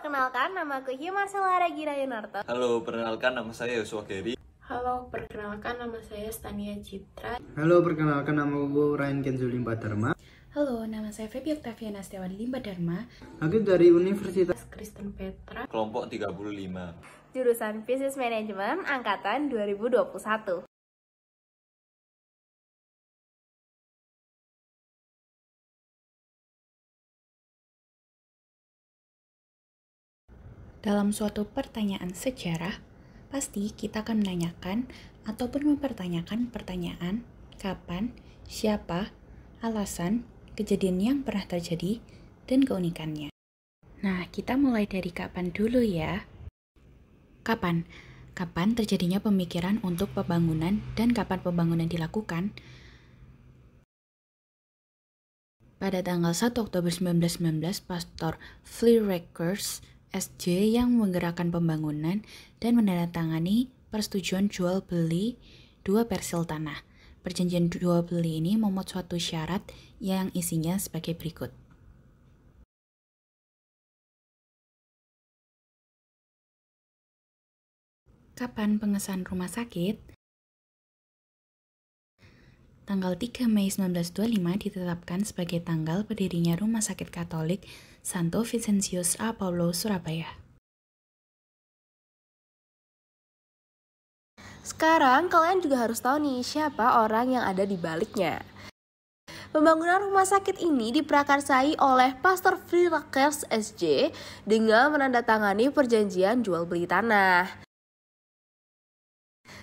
perkenalkan nama aku Hima Selara Yunarto Halo, perkenalkan nama saya Yusuf Gary Halo, perkenalkan nama saya Stania Citra. Halo, perkenalkan nama aku Ryan Kenzo Limba Dharma. Halo, nama saya Febi Octaviana Setiawan Limba Dharma. Aku dari Universitas Kristen Petra. Kelompok 35. Jurusan Business Management Angkatan 2021. Dalam suatu pertanyaan sejarah, pasti kita akan menanyakan ataupun mempertanyakan pertanyaan kapan, siapa, alasan, kejadian yang pernah terjadi, dan keunikannya. Nah, kita mulai dari kapan dulu ya. Kapan? Kapan terjadinya pemikiran untuk pembangunan dan kapan pembangunan dilakukan? Pada tanggal 1 Oktober 1919, Pastor Flirekers SJ yang menggerakkan pembangunan dan menandatangani persetujuan jual beli dua persil tanah. Perjanjian jual beli ini memuat suatu syarat yang isinya sebagai berikut. Kapan pengesahan rumah sakit tanggal 3 Mei 1925 ditetapkan sebagai tanggal berdirinya Rumah Sakit Katolik Santo Vincentius A. Paulo, Surabaya. Sekarang kalian juga harus tahu nih siapa orang yang ada di baliknya. Pembangunan rumah sakit ini diprakarsai oleh Pastor Free Lakers SJ dengan menandatangani perjanjian jual beli tanah.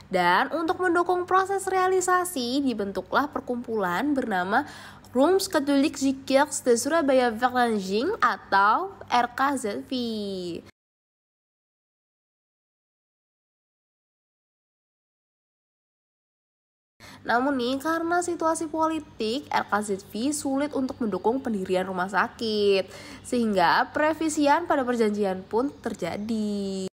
Dan untuk mendukung proses realisasi dibentuklah perkumpulan bernama Rooms Catholic Zikir de Surabaya Verlanging atau RKZV. Namun nih, karena situasi politik, RKZV sulit untuk mendukung pendirian rumah sakit. Sehingga previsian pada perjanjian pun terjadi.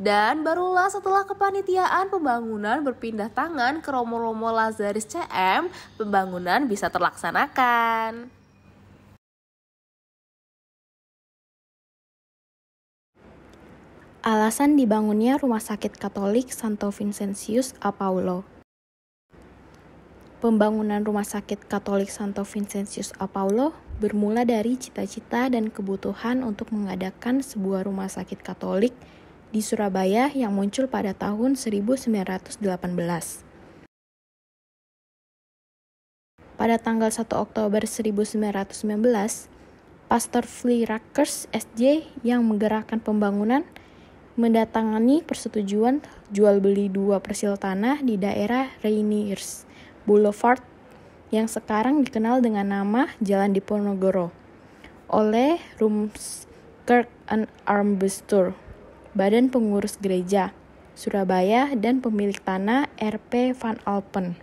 Dan barulah setelah kepanitiaan pembangunan berpindah tangan ke Romo-Romo Lazaris CM, pembangunan bisa terlaksanakan. Alasan dibangunnya Rumah Sakit Katolik Santo Vincentius a Paulo. Pembangunan Rumah Sakit Katolik Santo Vincentius a Paulo bermula dari cita-cita dan kebutuhan untuk mengadakan sebuah rumah sakit Katolik di Surabaya yang muncul pada tahun 1918. Pada tanggal 1 Oktober 1919, Pastor Flea Rackers SJ yang menggerakkan pembangunan mendatangani persetujuan jual beli dua persil tanah di daerah Rainiers Boulevard yang sekarang dikenal dengan nama Jalan Diponegoro oleh Rumskirk and Armbustur. Badan Pengurus Gereja, Surabaya dan pemilik tanah RP Van Alpen.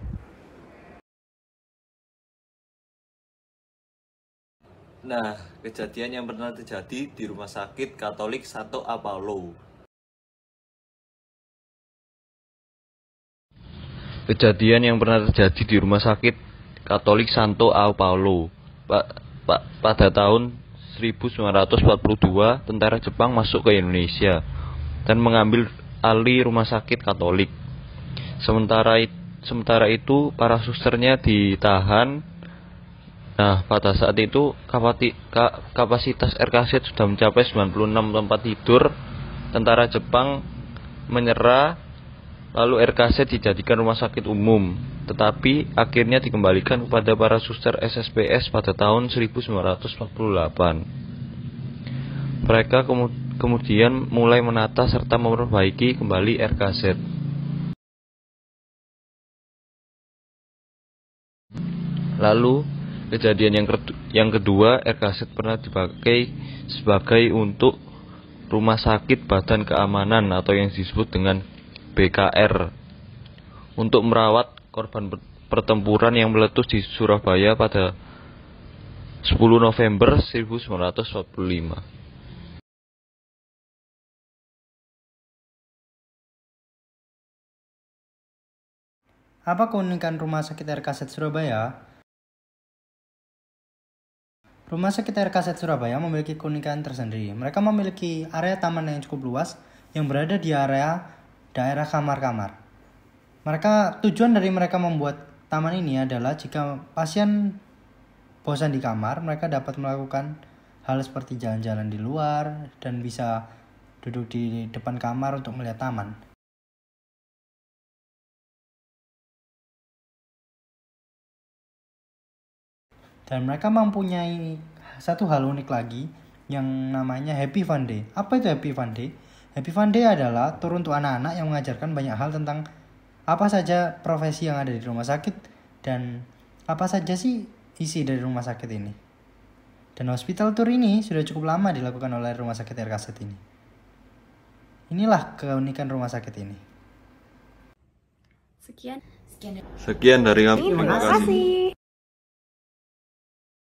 Nah, kejadian yang pernah terjadi di Rumah Sakit Katolik Santo Apollo. Kejadian yang pernah terjadi di Rumah Sakit Katolik Santo Apollo. Pa pa pada tahun 1942, tentara Jepang masuk ke Indonesia dan mengambil alih rumah sakit Katolik. Sementara sementara itu para susternya ditahan. Nah, pada saat itu kapasitas RKZ sudah mencapai 96 tempat tidur. Tentara Jepang menyerah lalu RKZ dijadikan rumah sakit umum, tetapi akhirnya dikembalikan kepada para suster SSPS pada tahun 1948. Mereka kemudian kemudian mulai menata serta memperbaiki kembali RKZ. Lalu, kejadian yang, kedua, RKZ pernah dipakai sebagai untuk Rumah Sakit Badan Keamanan atau yang disebut dengan BKR untuk merawat korban pertempuran yang meletus di Surabaya pada 10 November 1945. Apa keunikan Rumah Sakit RKZ Surabaya? Rumah Sakit RKZ Surabaya memiliki keunikan tersendiri. Mereka memiliki area taman yang cukup luas yang berada di area daerah kamar-kamar. Mereka tujuan dari mereka membuat taman ini adalah jika pasien bosan di kamar, mereka dapat melakukan hal seperti jalan-jalan di luar dan bisa duduk di depan kamar untuk melihat taman. Dan mereka mempunyai satu hal unik lagi yang namanya Happy Fun Day. Apa itu Happy Fun Day? Happy Fun Day adalah turun untuk anak-anak yang mengajarkan banyak hal tentang apa saja profesi yang ada di rumah sakit dan apa saja sih isi dari rumah sakit ini. Dan hospital tour ini sudah cukup lama dilakukan oleh rumah sakit Erkaset ini. Inilah keunikan rumah sakit ini. Sekian. Sekian dari kami. Terima kasih.